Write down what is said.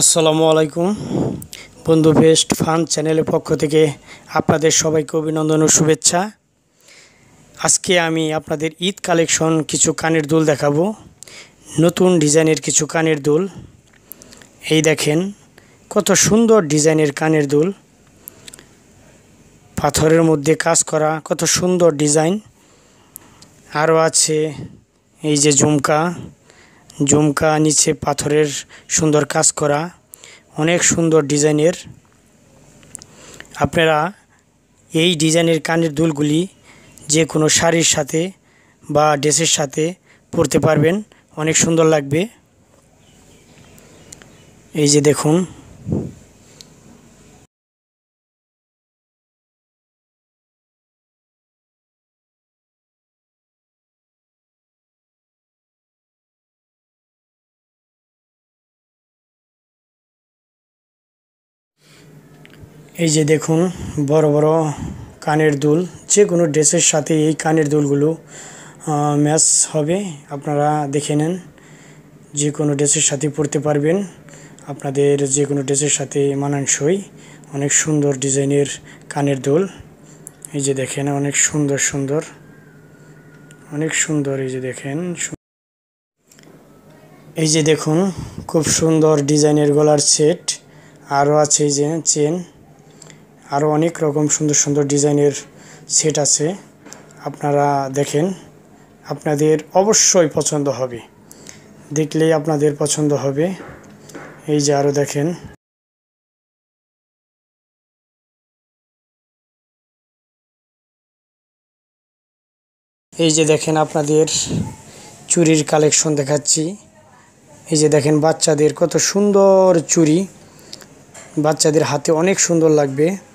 আসসালামু আলাইকুম বন্ধু বেস্ট ফান চ্যানেলের পক্ষ থেকে আপনাদের সবাইকে অভিনন্দন ও শুভেচ্ছা আজকে আমি আপনাদের ঈদ কালেকশন কিছু কানের দুল দেখাবো নতুন ডিজাইনের কিছু কানের দুল এই দেখেন কত সুন্দর ডিজাইনের কানের দুল পাথরের মধ্যে কাজ করা কত সুন্দর ডিজাইন আরও আছে এই যে ঝুমকা ঝুমকা নিচে পাথরের সুন্দর কাজ করা অনেক সুন্দর ডিজাইনের আপনারা এই ডিজাইনের কানের দুলগুলি যে কোনো শাড়ির সাথে বা ড্রেসের সাথে পরতে পারবেন অনেক সুন্দর লাগবে এই যে দেখুন এই যে দেখুন বড় বড় কানের দুল যে কোনো ড্রেসের সাথে এই কানের দুলগুলো ম্যাচ হবে আপনারা দেখে নেন যে কোনো ড্রেসের সাথে পরতে পারবেন আপনাদের যে কোনো ড্রেসের সাথে মানানসই অনেক সুন্দর ডিজাইনের কানের দুল এই যে দেখেন অনেক সুন্দর সুন্দর অনেক সুন্দর এই যে দেখেন এই যে দেখুন খুব সুন্দর ডিজাইনের গলার সেট আরও আছে এই যে চেন আরও অনেক রকম সুন্দর সুন্দর ডিজাইনের সেট আছে আপনারা দেখেন আপনাদের অবশ্যই পছন্দ হবে দেখলেই আপনাদের পছন্দ হবে এই যে আরও দেখেন এই যে দেখেন আপনাদের চুরির কালেকশন দেখাচ্ছি এই যে দেখেন বাচ্চাদের কত সুন্দর চুরি বাচ্চাদের হাতে অনেক সুন্দর লাগবে